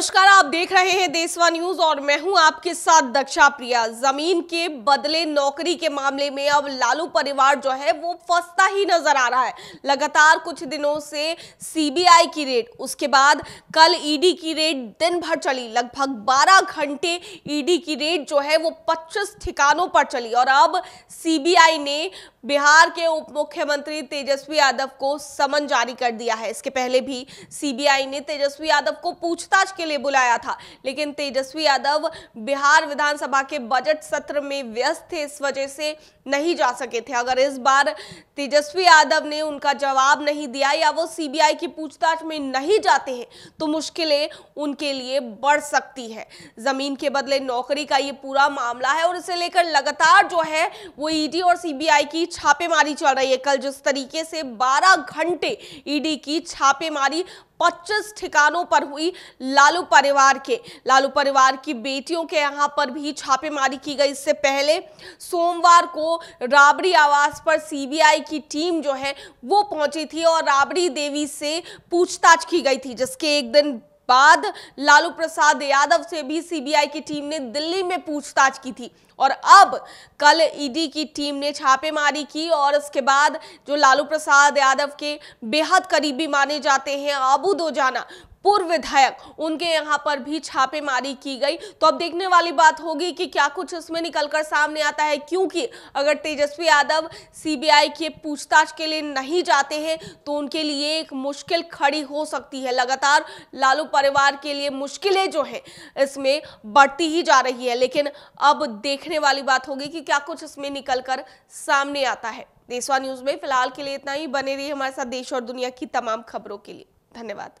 नमस्कार आप देख रहे हैं देशवा न्यूज और मैं हूं आपके साथ दक्षा प्रिया जमीन के बदले नौकरी के मामले में अब लालू परिवार जो है वो फंसता ही नजर आ रहा है लगातार कुछ दिनों से सीबीआई की रेड उसके बाद कल ईडी e की रेड दिन भर चली लगभग 12 घंटे ईडी e की रेड जो है वो 25 ठिकानों पर चली और अब सी ने बिहार के उप मुख्यमंत्री तेजस्वी यादव को समन जारी कर दिया है इसके पहले भी सीबीआई ने तेजस्वी यादव को पूछताछ के लिए बुलाया था लेकिन तेजस्वी यादव बिहार विधानसभा के बजट सत्र में व्यस्त थे इस वजह से नहीं जा सके थे अगर इस बार तेजस्वी यादव ने उनका जवाब नहीं दिया या वो सीबीआई की पूछताछ में नहीं जाते हैं तो मुश्किलें उनके लिए बढ़ सकती है जमीन के बदले नौकरी का ये पूरा मामला है और इसे लेकर लगातार जो है वो ईडी और सीबीआई की छापेमारी चल रही है कल जिस तरीके से 12 घंटे ईडी की छापेमारी 25 ठिकानों पर हुई लालू परिवार के लालू परिवार की बेटियों के यहाँ पर भी छापेमारी की गई इससे पहले सोमवार को राबड़ी आवास पर सीबीआई की टीम जो है वो पहुंची थी और राबड़ी देवी से पूछताछ की गई थी जिसके एक दिन बाद लालू प्रसाद यादव से भी सीबीआई की टीम ने दिल्ली में पूछताछ की थी और अब कल ईडी की टीम ने छापेमारी की और उसके बाद जो लालू प्रसाद यादव के बेहद करीबी माने जाते हैं आबू जाना पूर्व विधायक उनके यहाँ पर भी छापेमारी की गई तो अब देखने वाली बात होगी कि क्या कुछ इसमें निकलकर सामने आता है क्योंकि अगर तेजस्वी यादव सीबीआई के पूछताछ के लिए नहीं जाते हैं तो उनके लिए एक मुश्किल खड़ी हो सकती है लगातार लालू परिवार के लिए मुश्किलें जो है इसमें बढ़ती ही जा रही है लेकिन अब देखने वाली बात होगी कि क्या कुछ इसमें निकलकर सामने आता है देशवा न्यूज में फिलहाल के लिए इतना ही बने रही हमारे साथ देश और दुनिया की तमाम खबरों के लिए धन्यवाद